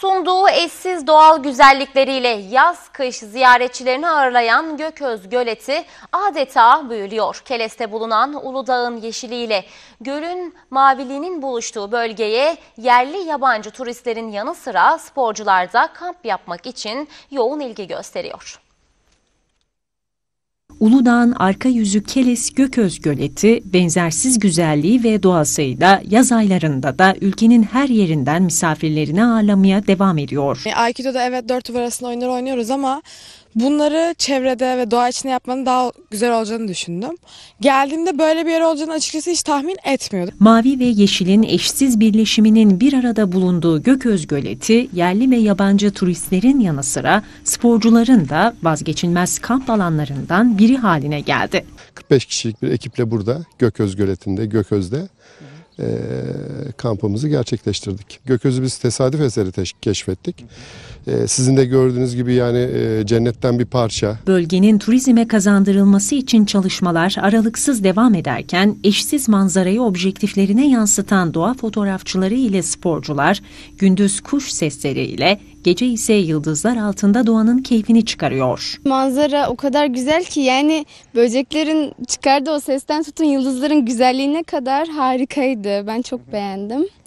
Sunduğu eşsiz doğal güzellikleriyle yaz kış ziyaretçilerini ağırlayan Gököz Göleti adeta büyülüyor. Keles'te bulunan Uludağ'ın yeşiliyle gölün maviliğinin buluştuğu bölgeye yerli yabancı turistlerin yanı sıra sporcular da kamp yapmak için yoğun ilgi gösteriyor. Uludağ'ın arka yüzü Keles Gököz Göleti benzersiz güzelliği ve doğasıyla yaz aylarında da ülkenin her yerinden misafirlerini ağırlamaya devam ediyor. Aikido'da evet dört duvar arasında oyunlar oynuyoruz ama bunları çevrede ve doğa içinde yapmanın daha güzel olacağını düşündüm. Geldiğimde böyle bir yer olacağını açıkçası hiç tahmin etmiyordum. Mavi ve yeşilin eşsiz birleşiminin bir arada bulunduğu Gököz Göleti yerli ve yabancı turistlerin yanı sıra sporcuların da vazgeçilmez kamp alanlarından biri haline geldi. 45 kişilik bir ekiple burada Gököz Göleti'nde, Gököz'de e, kampımızı gerçekleştirdik. Gökyüzü biz tesadüf eseri keşfettik. E, sizin de gördüğünüz gibi yani e, cennetten bir parça. Bölgenin turizme kazandırılması için çalışmalar aralıksız devam ederken eşsiz manzarayı objektiflerine yansıtan doğa fotoğrafçıları ile sporcular gündüz kuş sesleriyle gece ise yıldızlar altında doğanın keyfini çıkarıyor. Manzara o kadar güzel ki yani böceklerin çıkardığı o sesten tutun yıldızların güzelliğine kadar harikaydı. Ben çok beğendim.